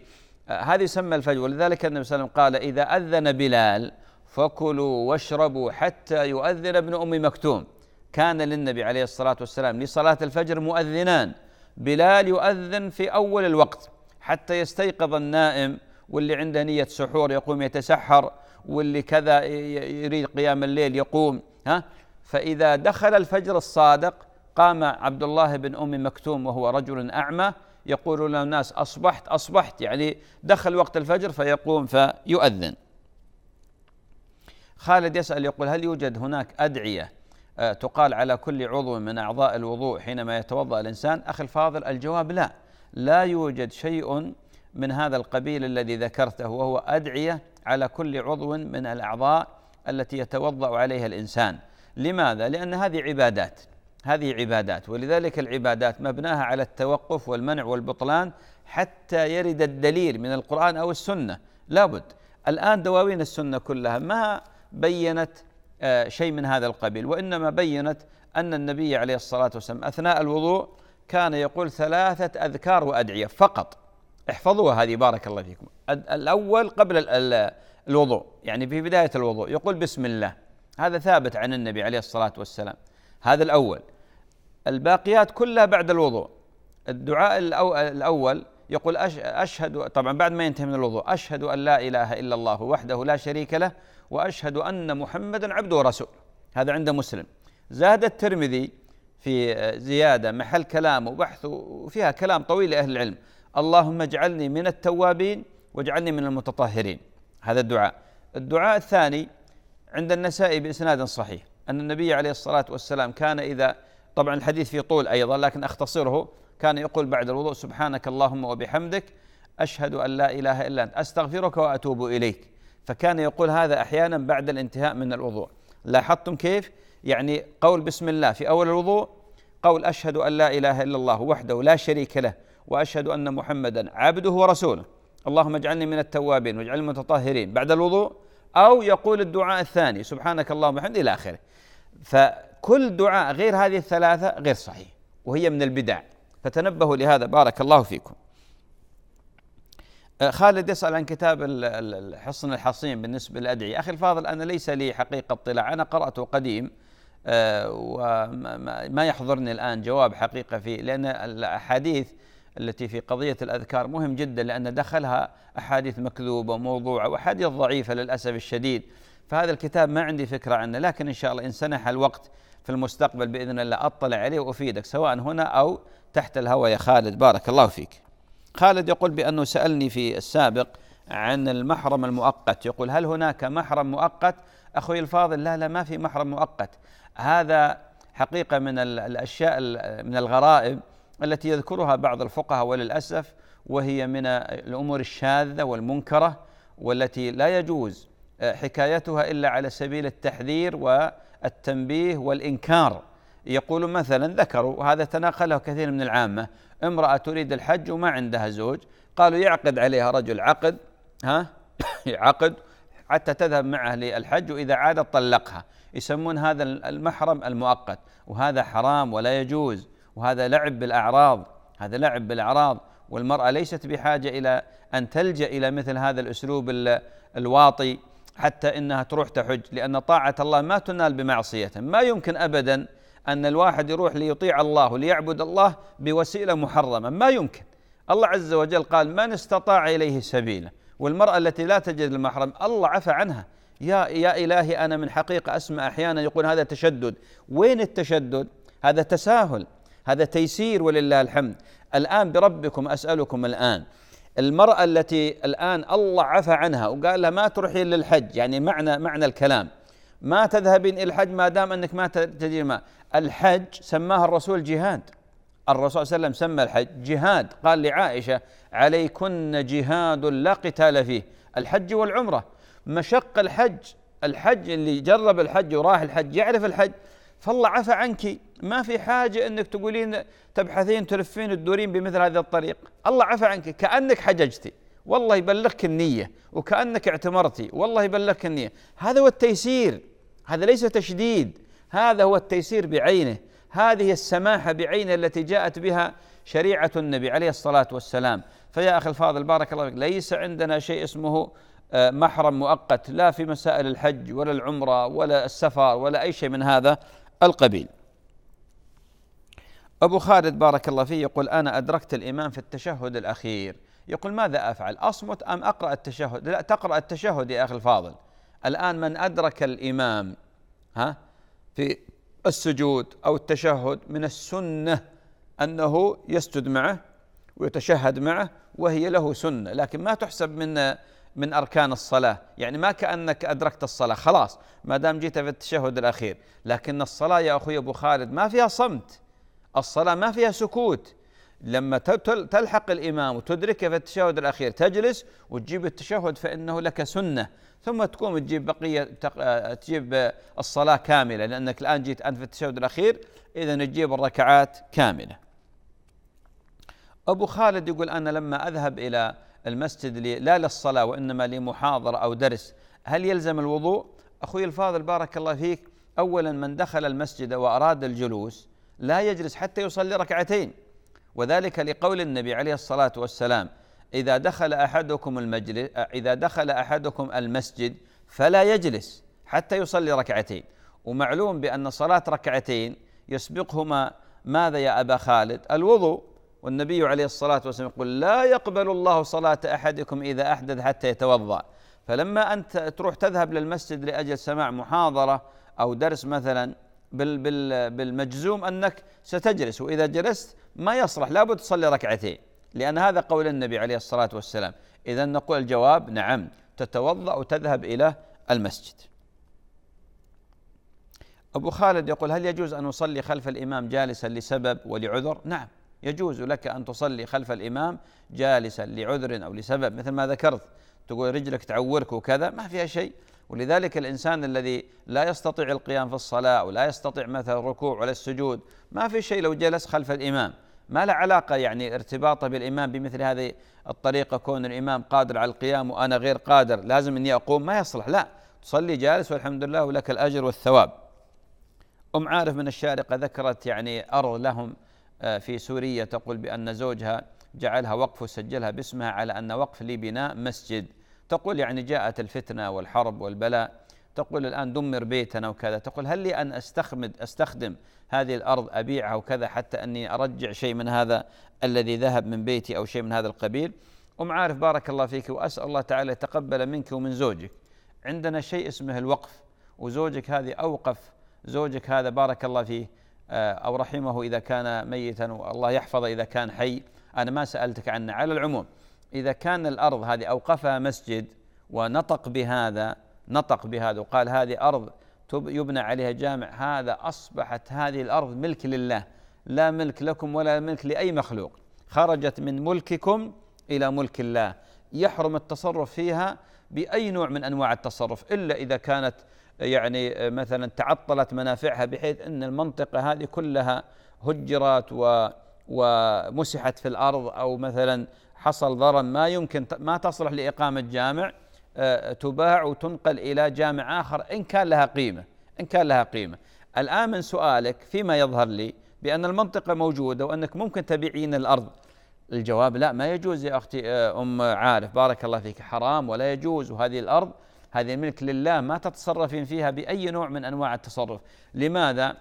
آه، هذا يسمى الفجر ولذلك النبي صلى الله عليه وسلم قال إذا أذن بلال فكلوا واشربوا حتى يؤذن ابن أم مكتوم كان للنبي عليه الصلاة والسلام لصلاة الفجر مؤذنان بلال يؤذن في أول الوقت حتى يستيقظ النائم واللي عنده نية سحور يقوم يتسحر واللي كذا يريد قيام الليل يقوم ها فإذا دخل الفجر الصادق قام عبد الله بن أم مكتوم وهو رجل أعمى يقول للناس أصبحت أصبحت يعني دخل وقت الفجر فيقوم فيؤذن خالد يسأل يقول هل يوجد هناك أدعية آه، تقال على كل عضو من أعضاء الوضوء حينما يتوضأ الإنسان أخي الفاضل الجواب لا لا يوجد شيء من هذا القبيل الذي ذكرته وهو أدعية على كل عضو من الأعضاء التي يتوضأ عليها الإنسان لماذا؟ لأن هذه عبادات هذه عبادات ولذلك العبادات مبناها على التوقف والمنع والبطلان حتى يرد الدليل من القرآن أو السنة لابد الآن دواوين السنة كلها ما بينت آه، شيء من هذا القبيل وإنما بينت أن النبي عليه الصلاة والسلام أثناء الوضوء كان يقول ثلاثة أذكار وأدعية فقط احفظوها هذه بارك الله فيكم الأول قبل الوضوء يعني في بداية الوضوء يقول بسم الله هذا ثابت عن النبي عليه الصلاة والسلام هذا الأول الباقيات كلها بعد الوضوء الدعاء الأول يقول أشهد طبعا بعد ما ينتهي من الوضوء أشهد أن لا إله إلا الله وحده لا شريك له وأشهد أن محمدا عبده ورسوله هذا عند مسلم زاد الترمذي في زيادة محل كلام وبحث وفيها كلام طويل لأهل العلم اللهم اجعلني من التوابين واجعلني من المتطهرين هذا الدعاء الدعاء الثاني عند النسائي بإسناد صحيح أن النبي عليه الصلاة والسلام كان إذا طبعا الحديث في طول أيضا لكن أختصره كان يقول بعد الوضوء سبحانك اللهم وبحمدك أشهد أن لا إله إلا أنت أستغفرك وأتوب إليك فكان يقول هذا أحيانا بعد الانتهاء من الوضوء لاحظتم كيف يعني قول بسم الله في أول الوضوء قول أشهد أن لا إله إلا الله وحده لا شريك له واشهد ان محمدا عبده ورسوله اللهم اجعلني من التوابين واجعلني من المتطهرين بعد الوضوء او يقول الدعاء الثاني سبحانك اللهم وبحمدك الى اخره فكل دعاء غير هذه الثلاثه غير صحيح وهي من البدع فتنبهوا لهذا بارك الله فيكم أه، خالد يسأل عن كتاب الحصن الحصين بالنسبة للأدعية أخي الفاضل أنا ليس لي حقيقة اطلاع أنا قرأته قديم أه، وما يحضرني الآن جواب حقيقة فيه لأن الأحاديث التي في قضية الأذكار مهم جدا لأن دخلها أحاديث مكذوبة وموضوعة وأحاديث ضعيفة للأسف الشديد فهذا الكتاب ما عندي فكرة عنه لكن إن شاء الله إن سنح الوقت في المستقبل بإذن الله أطلع عليه وأفيدك سواء هنا أو تحت الهوى يا خالد بارك الله فيك خالد يقول بأنه سألني في السابق عن المحرم المؤقت يقول هل هناك محرم مؤقت أخوي الفاضل لا لا ما في محرم مؤقت هذا حقيقة من الأشياء من الغرائب التي يذكرها بعض الفقهاء وللاسف وهي من الامور الشاذه والمنكره والتي لا يجوز آه، حكايتها الا على سبيل التحذير والتنبيه والانكار يقول مثلا ذكروا وهذا تناقله كثير من العامه امراه تريد الحج وما عندها زوج قالوا يعقد عليها رجل عقد ها *coughs* عقد حتى تذهب معه للحج واذا عاد طلقها يسمون هذا المحرم المؤقت وهذا حرام ولا يجوز وهذا لعب بالاعراض هذا لعب بالاعراض والمراه ليست بحاجه الى ان تلجا الى مثل هذا الاسلوب الواطي حتى انها تروح تحج لان طاعه الله ما تنال بمعصيه ما يمكن ابدا ان الواحد يروح ليطيع الله وليعبد الله بوسيله محرمه ما يمكن الله عز وجل قال من استطاع اليه سبيلا والمراه التي لا تجد المحرم الله عفى عنها يا يا الهي انا من حقيقه اسمع احيانا يقول هذا تشدد وين التشدد هذا تساهل هذا تيسير ولله الحمد الآن بربكم أسألكم الآن المرأة التي الآن الله عفى عنها وقال لها ما تروحين للحج يعني معنى معنى الكلام ما تذهبين إلى الحج ما دام أنك ما تجدين ما الحج سماها الرسول جهاد الرسول صلى الله عليه وسلم سمى الحج جهاد قال لعائشة عليكن جهاد لا قتال فيه الحج والعمرة مشق الحج الحج اللي جرب الحج وراح الحج يعرف الحج فالله عفى عنك ما في حاجة أنك تقولين تبحثين تلفين تدورين بمثل هذا الطريق الله عفى عنك كأنك حججتي والله يبلغك النية وكأنك اعتمرتي والله يبلغك النية هذا هو التيسير هذا ليس تشديد هذا هو التيسير بعينه هذه السماحة بعينه التي جاءت بها شريعة النبي عليه الصلاة والسلام فيا أخي الفاضل بارك الله فيك ليس عندنا شيء اسمه آه، محرم مؤقت لا في مسائل الحج ولا العمرة ولا السفر ولا أي شيء من هذا القبيل أبو خالد بارك الله فيه يقول أنا أدركت الإمام في التشهد الأخير يقول ماذا أفعل أصمت أم أقرأ التشهد لا تقرأ التشهد يا أخي الفاضل الآن من أدرك الإمام ها في السجود أو التشهد من السنة أنه يسجد معه ويتشهد معه وهي له سنة لكن ما تحسب من من أركان الصلاة يعني ما كأنك أدركت الصلاة خلاص ما دام جيت في التشهد الأخير لكن الصلاة يا أخوي أبو خالد ما فيها صمت الصلاة ما فيها سكوت لما تلحق الإمام وتدركه في التشهد الأخير تجلس وتجيب التشهد فإنه لك سنة ثم تقوم تجيب بقية آه، تجيب الصلاة كاملة لأنك الآن جيت أنت في التشهد الأخير إذا تجيب الركعات كاملة أبو خالد يقول أنا لما أذهب إلى المسجد لا للصلاة وإنما لمحاضرة أو درس هل يلزم الوضوء؟ أخوي الفاضل بارك الله فيك أولا من دخل المسجد وأراد الجلوس لا يجلس حتى يصلي ركعتين وذلك لقول النبي عليه الصلاة والسلام إذا دخل أحدكم المجلس إذا دخل أحدكم المسجد فلا يجلس حتى يصلي ركعتين ومعلوم بأن صلاة ركعتين يسبقهما ماذا يا أبا خالد الوضوء والنبي عليه الصلاة والسلام يقول لا يقبل الله صلاة أحدكم إذا أحدث حتى يتوضأ فلما أنت تروح تذهب للمسجد لأجل سماع محاضرة أو درس مثلا بالمجزوم أنك ستجلس وإذا جلست ما يصلح لابد تصلي ركعتين لأن هذا قول النبي عليه الصلاة والسلام إذا نقول الجواب نعم تتوضأ وتذهب إلى المسجد أبو خالد يقول هل يجوز أن أصلي خلف الإمام جالسا لسبب ولعذر نعم يجوز لك أن تصلي خلف الإمام جالسا لعذر أو لسبب مثل ما ذكرت تقول رجلك تعورك وكذا ما فيها شيء ولذلك الإنسان الذي لا يستطيع القيام في الصلاة ولا يستطيع مثلا الركوع ولا السجود ما في شيء لو جلس خلف الإمام ما له علاقة يعني ارتباطه بالإمام بمثل هذه الطريقة كون الإمام قادر على القيام وأنا غير قادر لازم أني أقوم ما يصلح لا تصلي جالس والحمد لله ولك الأجر والثواب أم عارف من الشارقة ذكرت يعني أرض لهم آه، في سوريا تقول بأن زوجها جعلها وقف وسجلها باسمها على أن وقف لبناء مسجد تقول يعني جاءت الفتنة والحرب والبلاء تقول الآن دمر بيتنا وكذا تقول هل لي أن أستخمد أستخدم هذه الأرض أبيعها وكذا حتى أني أرجع شيء من هذا الذي ذهب من بيتي أو شيء من هذا القبيل أم عارف بارك الله فيك وأسأل الله تعالى يتقبل منك ومن زوجك عندنا شيء اسمه الوقف وزوجك هذه أوقف زوجك هذا بارك الله فيه آه، أو رحمه إذا كان ميتا والله يحفظه إذا كان حي أنا ما سألتك عنه على العموم إذا كان الأرض هذه أوقفها مسجد ونطق بهذا نطق بهذا وقال هذه أرض يبنى عليها جامع هذا أصبحت هذه الأرض ملك لله لا ملك لكم ولا ملك لأي مخلوق خرجت من ملككم إلى ملك الله يحرم التصرف فيها بأي نوع من أنواع التصرف إلا إذا كانت يعني آه، مثلا تعطلت منافعها بحيث ان المنطقه هذه كلها هجرت و ومسحت في الارض او مثلا حصل ضرر ما يمكن ما تصلح لاقامه جامع آه، تباع وتنقل الى جامع اخر ان كان لها قيمه ان كان لها قيمه الان من سؤالك فيما يظهر لي بان المنطقه موجوده وانك ممكن تبيعين الارض الجواب لا ما يجوز يا اختي آه، ام عارف بارك الله فيك حرام ولا يجوز وهذه الارض هذه ملك لله ما تتصرفين فيها بأي نوع من أنواع التصرف لماذا؟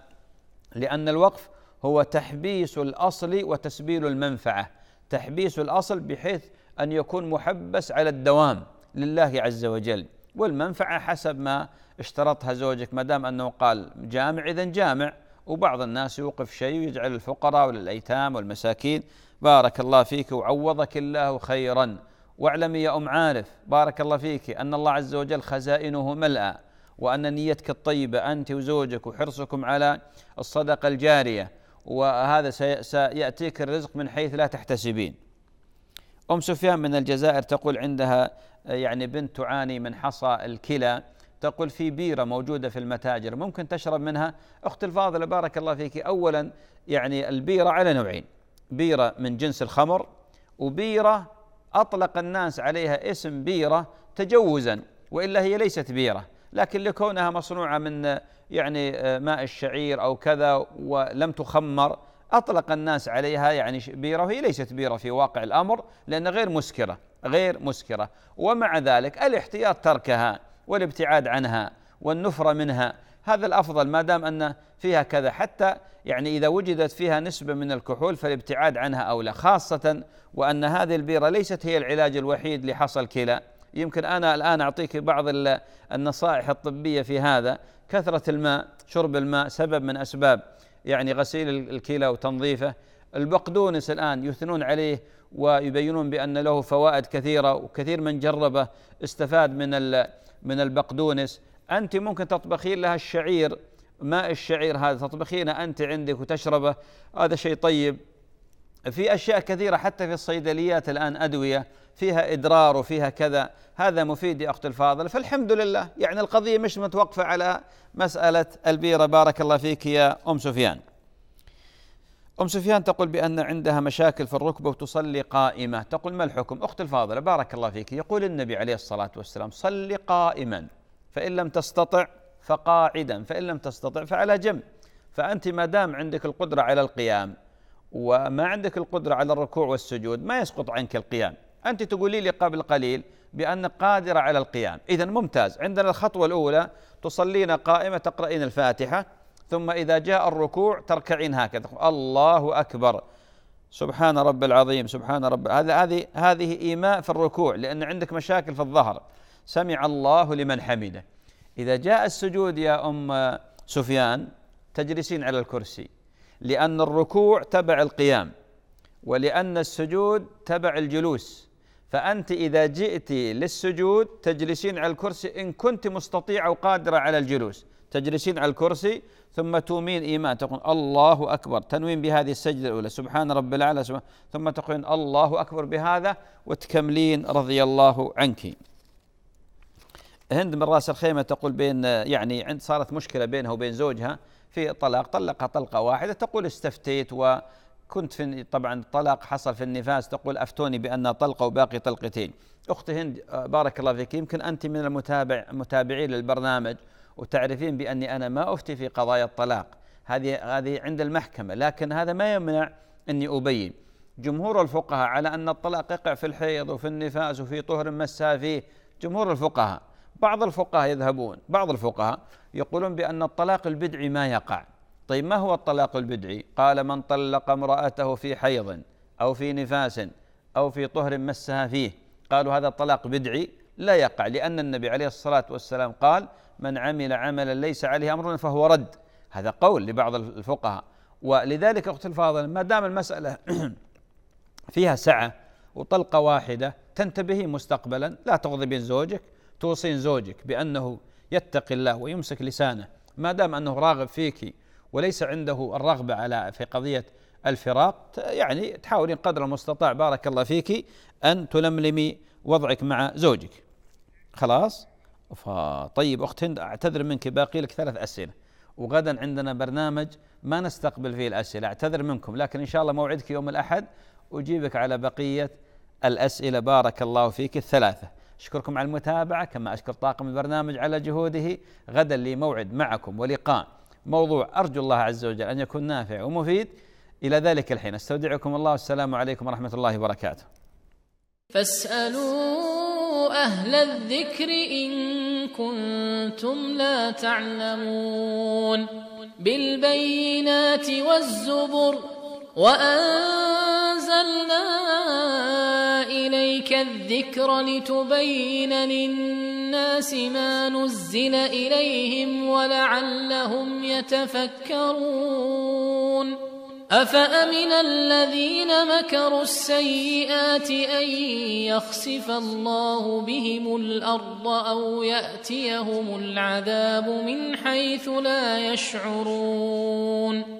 لأن الوقف هو تحبيس الأصل وتسبيل المنفعة تحبيس الأصل بحيث أن يكون محبس على الدوام لله عز وجل والمنفعة حسب ما اشترطها زوجك ما دام أنه قال جامع إذا جامع وبعض الناس يوقف شيء ويجعل الفقراء والأيتام والمساكين بارك الله فيك وعوضك الله خيرا واعلمي يا أم عارف بارك الله فيك أن الله عز وجل خزائنه ملأى وأن نيتك الطيبة أنت وزوجك وحرصكم على الصدقة الجارية وهذا سيأتيك الرزق من حيث لا تحتسبين أم سفيان من الجزائر تقول عندها يعني بنت تعاني من حصى الكلى تقول في بيرة موجودة في المتاجر ممكن تشرب منها أخت الفاضلة بارك الله فيك أولا يعني البيرة على نوعين بيرة من جنس الخمر وبيرة أطلق الناس عليها اسم بيرة تجوزا وإلا هي ليست بيرة لكن لكونها مصنوعة من يعني ماء الشعير أو كذا ولم تخمر أطلق الناس عليها يعني بيرة وهي ليست بيرة في واقع الأمر لأن غير مسكرة غير مسكرة ومع ذلك الاحتياط تركها والابتعاد عنها والنفرة منها هذا الافضل ما دام ان فيها كذا حتى يعني اذا وجدت فيها نسبه من الكحول فالابتعاد عنها اولى خاصه وان هذه البيره ليست هي العلاج الوحيد لحصى الكلى يمكن انا الان اعطيك بعض النصائح الطبيه في هذا كثره الماء شرب الماء سبب من اسباب يعني غسيل الكلى وتنظيفه البقدونس الآن يثنون عليه ويبينون بأن له فوائد كثيرة وكثير من جربه استفاد من من البقدونس أنت ممكن تطبخين لها الشعير ماء الشعير هذا تطبخينه أنت عندك وتشربه هذا شيء طيب في أشياء كثيرة حتى في الصيدليات الآن أدوية فيها إدرار وفيها كذا هذا مفيد يا أخت الفاضل فالحمد لله يعني القضية مش متوقفة على مسألة البيرة بارك الله فيك يا أم سفيان أم سفيان تقول بأن عندها مشاكل في الركبة وتصلي قائمة تقول ما الحكم أخت الفاضلة بارك الله فيك يقول النبي عليه الصلاة والسلام صلي قائما فإن لم تستطع فقاعدا فإن لم تستطع فعلى جنب فأنت ما دام عندك القدرة على القيام وما عندك القدرة على الركوع والسجود ما يسقط عنك القيام أنت تقولي لي قبل قليل بأن قادرة على القيام إذا ممتاز عندنا الخطوة الأولى تصلين قائمة تقرأين الفاتحة ثم إذا جاء الركوع تركعين هكذا الله أكبر سبحان رب العظيم سبحان رب هذا هذه هذه إيماء في الركوع لأن عندك مشاكل في الظهر سمع الله لمن حمده إذا جاء السجود يا أم سفيان تجلسين على الكرسي لأن الركوع تبع القيام ولأن السجود تبع الجلوس فأنت إذا جئت للسجود تجلسين على الكرسي إن كنت مستطيعة وقادرة على الجلوس تجلسين على الكرسي ثم تومين إيمان تقول الله أكبر تنوين بهذه السجدة الأولى سبحان رب الأعلى ثم تقولين الله أكبر بهذا وتكملين رضي الله عنك هند من راس الخيمه تقول بين يعني عند صارت مشكله بينها وبين زوجها في طلاق طلقها طلقه واحده تقول استفتيت وكنت في طبعا طلاق حصل في النفاس تقول افتوني بان طلقه وباقي طلقتين اختي هند بارك الله فيك يمكن انت من المتابع متابعين للبرنامج وتعرفين باني انا ما افتي في قضايا الطلاق هذه هذه عند المحكمه لكن هذا ما يمنع اني ابين جمهور الفقهاء على ان الطلاق يقع في الحيض وفي النفاس وفي طهر مسها فيه جمهور الفقهاء بعض الفقهاء يذهبون بعض الفقهاء يقولون بأن الطلاق البدعي ما يقع طيب ما هو الطلاق البدعي قال من طلق امرأته في حيض أو في نفاس أو في طهر مسها فيه قالوا هذا الطلاق بدعي لا يقع لأن النبي عليه الصلاة والسلام قال من عمل عملا ليس عليه أمرنا فهو رد هذا قول لبعض الفقهاء ولذلك أخت الفاضل ما دام المسألة *clears throat* فيها سعة وطلقة واحدة تنتبهي مستقبلا لا تغضبين زوجك توصين زوجك بأنه يتقي الله ويمسك لسانه ما دام أنه راغب فيك وليس عنده الرغبة على في قضية الفراق يعني تحاولين قدر المستطاع بارك الله فيك أن تلملمي وضعك مع زوجك خلاص طيب أخت هند أعتذر منك باقي لك ثلاث أسئلة وغدا عندنا برنامج ما نستقبل فيه الأسئلة أعتذر منكم لكن إن شاء الله موعدك يوم الأحد أجيبك على بقية الأسئلة بارك الله فيك الثلاثة أشكركم على المتابعة كما أشكر طاقم البرنامج على جهوده غدا لي موعد معكم ولقاء موضوع أرجو الله عز وجل أن يكون نافع ومفيد إلى ذلك الحين استودعكم الله والسلام عليكم ورحمة الله وبركاته فاسألوا أهل الذكر إن كنتم لا تعلمون بالبينات والزبر وأنزلنا إليك الذكر لتبين للناس ما نزل إليهم ولعلهم يتفكرون أفأمن الذين مكروا السيئات أن يخسف الله بهم الأرض أو يأتيهم العذاب من حيث لا يشعرون ۖ